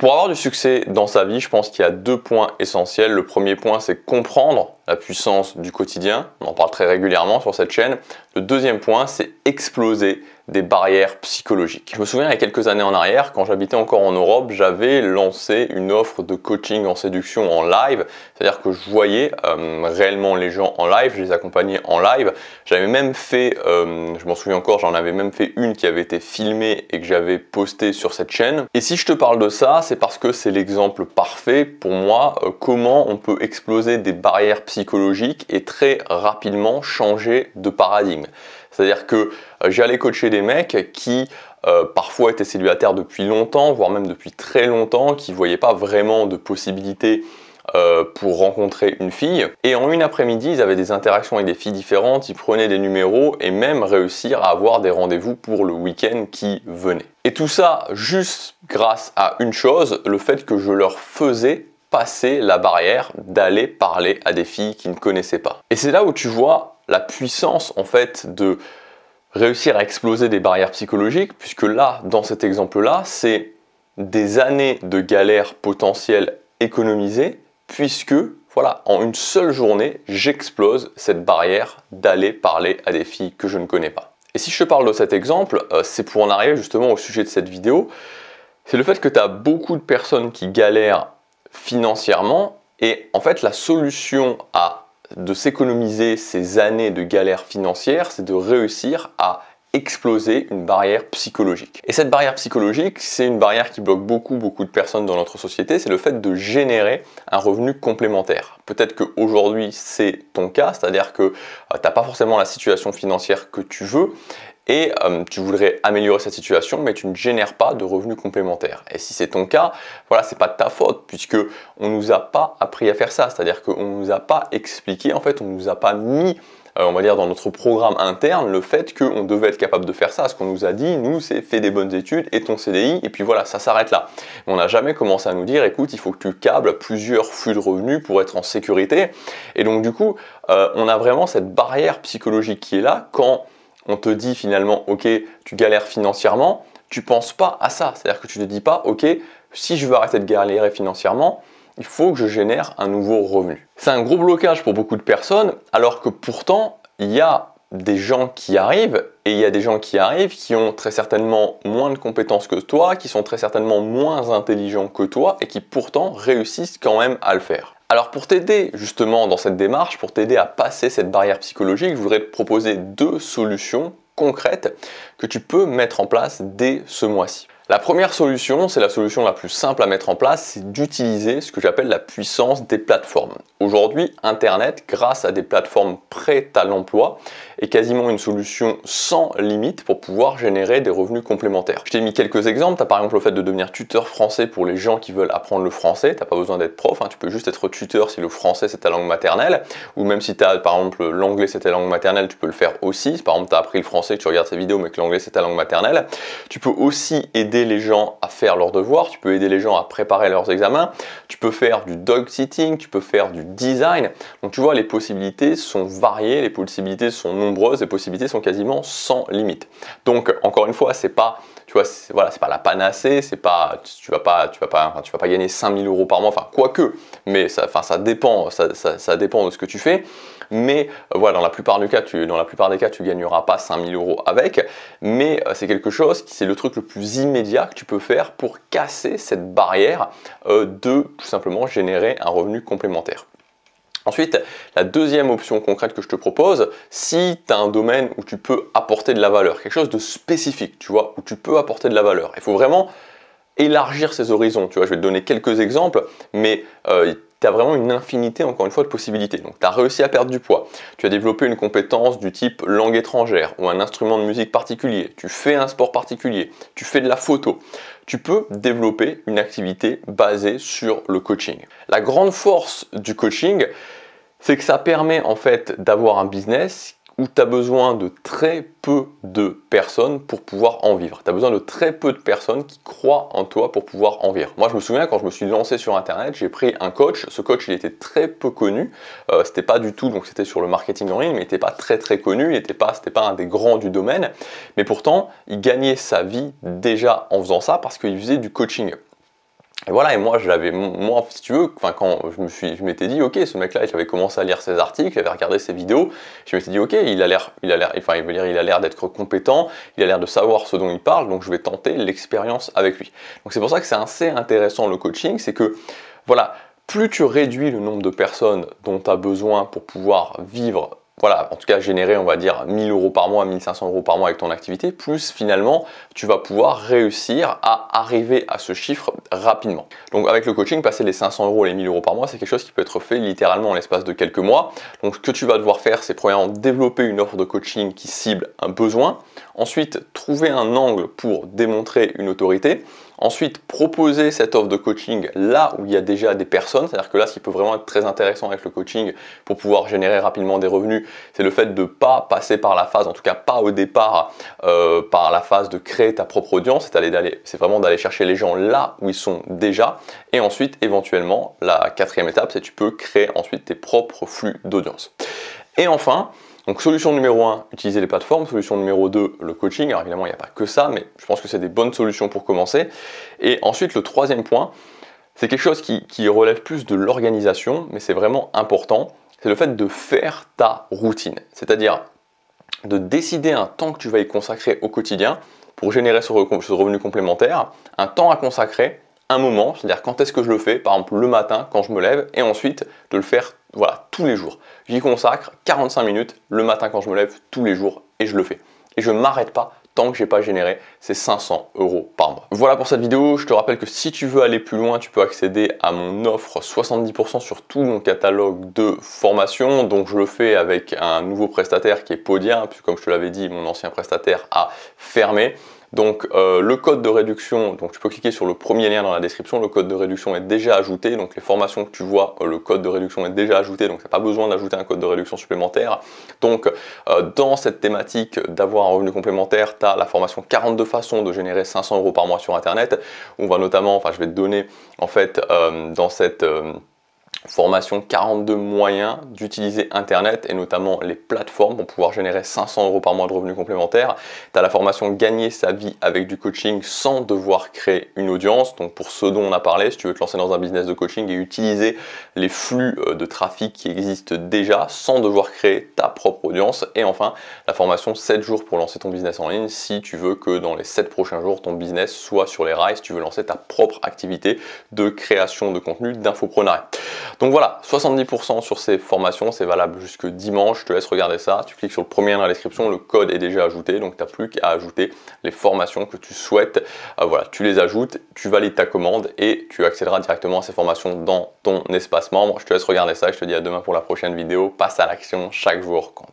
Pour avoir du succès dans sa vie, je pense qu'il y a deux points essentiels. Le premier point, c'est comprendre puissance du quotidien, on en parle très régulièrement sur cette chaîne. Le deuxième point, c'est exploser des barrières psychologiques. Je me souviens il y a quelques années en arrière, quand j'habitais encore en Europe, j'avais lancé une offre de coaching en séduction en live, c'est-à-dire que je voyais euh, réellement les gens en live, je les accompagnais en live. J'avais même fait, euh, je m'en souviens encore, j'en avais même fait une qui avait été filmée et que j'avais postée sur cette chaîne. Et si je te parle de ça, c'est parce que c'est l'exemple parfait pour moi, euh, comment on peut exploser des barrières psychologiques et très rapidement changer de paradigme. C'est-à-dire que euh, j'allais coacher des mecs qui euh, parfois étaient célibataires depuis longtemps, voire même depuis très longtemps, qui ne voyaient pas vraiment de possibilités euh, pour rencontrer une fille. Et en une après-midi, ils avaient des interactions avec des filles différentes, ils prenaient des numéros et même réussir à avoir des rendez-vous pour le week-end qui venait. Et tout ça juste grâce à une chose, le fait que je leur faisais passer la barrière d'aller parler à des filles qui ne connaissaient pas. Et c'est là où tu vois la puissance en fait de réussir à exploser des barrières psychologiques, puisque là, dans cet exemple-là, c'est des années de galère potentielles économisées, puisque voilà, en une seule journée, j'explose cette barrière d'aller parler à des filles que je ne connais pas. Et si je te parle de cet exemple, euh, c'est pour en arriver justement au sujet de cette vidéo, c'est le fait que tu as beaucoup de personnes qui galèrent financièrement. Et en fait, la solution à de s'économiser ces années de galère financière, c'est de réussir à exploser une barrière psychologique. Et cette barrière psychologique, c'est une barrière qui bloque beaucoup, beaucoup de personnes dans notre société, c'est le fait de générer un revenu complémentaire. Peut-être qu'aujourd'hui, c'est ton cas, c'est-à-dire que euh, tu n'as pas forcément la situation financière que tu veux, et euh, tu voudrais améliorer cette situation, mais tu ne génères pas de revenus complémentaires. Et si c'est ton cas, voilà, c'est pas de ta faute puisque on nous a pas appris à faire ça, c'est-à-dire qu'on nous a pas expliqué, en fait, on nous a pas mis euh, on va dire dans notre programme interne, le fait qu'on devait être capable de faire ça. Ce qu'on nous a dit, nous, c'est fais des bonnes études et ton CDI, et puis voilà, ça s'arrête là. On n'a jamais commencé à nous dire, écoute, il faut que tu câbles plusieurs flux de revenus pour être en sécurité. Et donc, du coup, euh, on a vraiment cette barrière psychologique qui est là quand on te dit finalement, ok, tu galères financièrement, tu penses pas à ça. C'est-à-dire que tu ne te dis pas, ok, si je veux arrêter de galérer financièrement, il faut que je génère un nouveau revenu. C'est un gros blocage pour beaucoup de personnes, alors que pourtant, il y a des gens qui arrivent, et il y a des gens qui arrivent qui ont très certainement moins de compétences que toi, qui sont très certainement moins intelligents que toi, et qui pourtant réussissent quand même à le faire. Alors pour t'aider justement dans cette démarche, pour t'aider à passer cette barrière psychologique, je voudrais te proposer deux solutions concrètes que tu peux mettre en place dès ce mois-ci. La première solution, c'est la solution la plus simple à mettre en place, c'est d'utiliser ce que j'appelle la puissance des plateformes. Aujourd'hui, Internet, grâce à des plateformes prêtes à l'emploi, est quasiment une solution sans limite pour pouvoir générer des revenus complémentaires. Je t'ai mis quelques exemples, tu as par exemple le fait de devenir tuteur français pour les gens qui veulent apprendre le français, tu pas besoin d'être prof, hein. tu peux juste être tuteur si le français c'est ta langue maternelle, ou même si tu as par exemple l'anglais c'est ta langue maternelle, tu peux le faire aussi, par exemple tu as appris le français, tu regardes ces vidéos mais que l'anglais c'est ta langue maternelle, tu peux aussi aider les gens à faire leurs devoirs, tu peux aider les gens à préparer leurs examens, tu peux faire du dog sitting, tu peux faire du design. Donc tu vois, les possibilités sont variées, les possibilités sont nombreuses, les possibilités sont quasiment sans limite. Donc encore une fois, c'est pas tu vois, voilà, pas la panacée, c'est pas, tu vas pas, tu vas pas, enfin, tu vas pas gagner 5000 euros par mois, enfin, quoique, mais ça, ça dépend, ça, dépend de ce que tu fais. Mais euh, voilà, dans la plupart des cas, tu, dans la plupart des cas, tu gagneras pas 5000 euros avec, mais euh, c'est quelque chose, c'est le truc le plus immédiat que tu peux faire pour casser cette barrière euh, de tout simplement générer un revenu complémentaire. Ensuite, la deuxième option concrète que je te propose, si tu as un domaine où tu peux apporter de la valeur, quelque chose de spécifique, tu vois, où tu peux apporter de la valeur, il faut vraiment élargir ses horizons, tu vois, je vais te donner quelques exemples, mais euh, tu as vraiment une infinité, encore une fois, de possibilités. Donc, tu as réussi à perdre du poids, tu as développé une compétence du type langue étrangère ou un instrument de musique particulier, tu fais un sport particulier, tu fais de la photo. Tu peux développer une activité basée sur le coaching. La grande force du coaching, c'est que ça permet en fait d'avoir un business où tu as besoin de très peu de personnes pour pouvoir en vivre. Tu as besoin de très peu de personnes qui croient en toi pour pouvoir en vivre. Moi, je me souviens quand je me suis lancé sur Internet, j'ai pris un coach. Ce coach, il était très peu connu. Euh, c'était pas du tout, donc c'était sur le marketing en ligne, mais il n'était pas très très connu. Il n'était pas, pas un des grands du domaine. Mais pourtant, il gagnait sa vie déjà en faisant ça parce qu'il faisait du coaching. Et voilà, et moi, je l'avais, moi, si tu veux, enfin, quand je me suis, m'étais dit, ok, ce mec-là, j'avais commencé à lire ses articles, j'avais regardé ses vidéos, je m'étais dit, ok, il a l'air, il a l'air, enfin, il veut dire, il a l'air d'être compétent, il a l'air de savoir ce dont il parle, donc je vais tenter l'expérience avec lui. Donc c'est pour ça que c'est assez intéressant le coaching, c'est que, voilà, plus tu réduis le nombre de personnes dont tu as besoin pour pouvoir vivre voilà, en tout cas générer, on va dire, 1000 euros par mois, 1500 euros par mois avec ton activité, plus finalement, tu vas pouvoir réussir à arriver à ce chiffre rapidement. Donc avec le coaching, passer les 500 euros, les 1000 euros par mois, c'est quelque chose qui peut être fait littéralement en l'espace de quelques mois. Donc ce que tu vas devoir faire, c'est premièrement développer une offre de coaching qui cible un besoin, ensuite trouver un angle pour démontrer une autorité, Ensuite, proposer cette offre de coaching là où il y a déjà des personnes, c'est-à-dire que là, ce qui peut vraiment être très intéressant avec le coaching pour pouvoir générer rapidement des revenus, c'est le fait de ne pas passer par la phase, en tout cas pas au départ, euh, par la phase de créer ta propre audience, c'est vraiment d'aller chercher les gens là où ils sont déjà. Et ensuite, éventuellement, la quatrième étape, c'est tu peux créer ensuite tes propres flux d'audience. Et enfin, donc solution numéro 1, utiliser les plateformes. Solution numéro 2, le coaching. Alors évidemment, il n'y a pas que ça, mais je pense que c'est des bonnes solutions pour commencer. Et ensuite, le troisième point, c'est quelque chose qui, qui relève plus de l'organisation, mais c'est vraiment important. C'est le fait de faire ta routine. C'est-à-dire de décider un temps que tu vas y consacrer au quotidien pour générer ce, revenu complémentaire, un temps à consacrer, un moment, c'est-à-dire quand est-ce que je le fais, par exemple le matin quand je me lève, et ensuite de le faire voilà, tous les jours. J'y consacre 45 minutes le matin quand je me lève, tous les jours, et je le fais. Et je ne m'arrête pas tant que j'ai pas généré ces 500 euros par mois. Voilà pour cette vidéo. Je te rappelle que si tu veux aller plus loin, tu peux accéder à mon offre 70% sur tout mon catalogue de formation. Donc je le fais avec un nouveau prestataire qui est Podia, puisque comme je te l'avais dit, mon ancien prestataire a fermé. Donc euh, le code de réduction, donc tu peux cliquer sur le premier lien dans la description, le code de réduction est déjà ajouté, donc les formations que tu vois, euh, le code de réduction est déjà ajouté, donc tu n'as pas besoin d'ajouter un code de réduction supplémentaire. Donc euh, dans cette thématique d'avoir un revenu complémentaire, tu as la formation 42 façons de générer 500 euros par mois sur Internet. On va notamment, enfin je vais te donner en fait dans cette... Formation 42 moyens d'utiliser Internet et notamment les plateformes pour pouvoir générer 500 euros par mois de revenus complémentaires. Tu as la formation Gagner sa vie avec du coaching sans devoir créer une audience. Donc pour ce dont on a parlé, si tu veux te lancer dans un business de coaching et utiliser les flux euh, de trafic qui existent déjà sans devoir créer ta propre audience. Et enfin, la formation 7 jours pour lancer ton business en ligne si tu veux que dans les 7 prochains jours, ton business soit sur les rails, si tu veux lancer ta propre activité de création de contenu, d'infoprenariat. Donc voilà, 70% sur ces formations, c'est valable jusque dimanche. Je te laisse regarder ça. Tu cliques sur le premier dans la description, le code est déjà ajouté, donc tu plus qu'à ajouter les formations que tu souhaites. Euh, voilà, tu les ajoutes, tu valides ta commande et tu accéderas directement à ces formations dans ton espace membre. Je te laisse regarder ça je te dis à demain pour la prochaine vidéo. Passe à l'action, chaque jour compte.